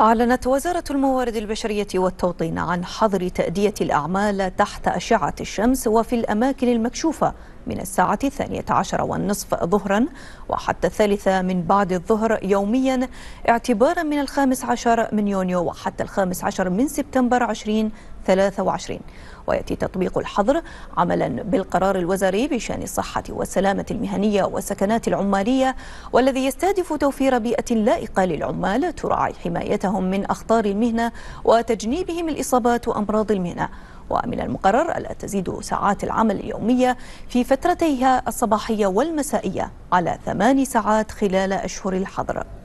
أعلنت وزارة الموارد البشرية والتوطين عن حظر تأدية الأعمال تحت أشعة الشمس وفي الأماكن المكشوفة من الساعة الثانية عشر والنصف ظهرا وحتى الثالثة من بعد الظهر يوميا اعتبارا من الخامس عشر من يونيو وحتى الخامس عشر من سبتمبر عشرين ثلاثة وعشرين ويأتي تطبيق الحظر عملا بالقرار الوزاري بشأن الصحة والسلامة المهنية والسكنات العمالية والذي يستهدف توفير بيئة لائقة للعمال تراعي حماية حمايتهم من أخطار المهنة وتجنيبهم الإصابات وأمراض المهنة ومن المقرر ألا تزيد ساعات العمل اليومية في فترتيها الصباحية والمسائية على ثمان ساعات خلال أشهر الحظر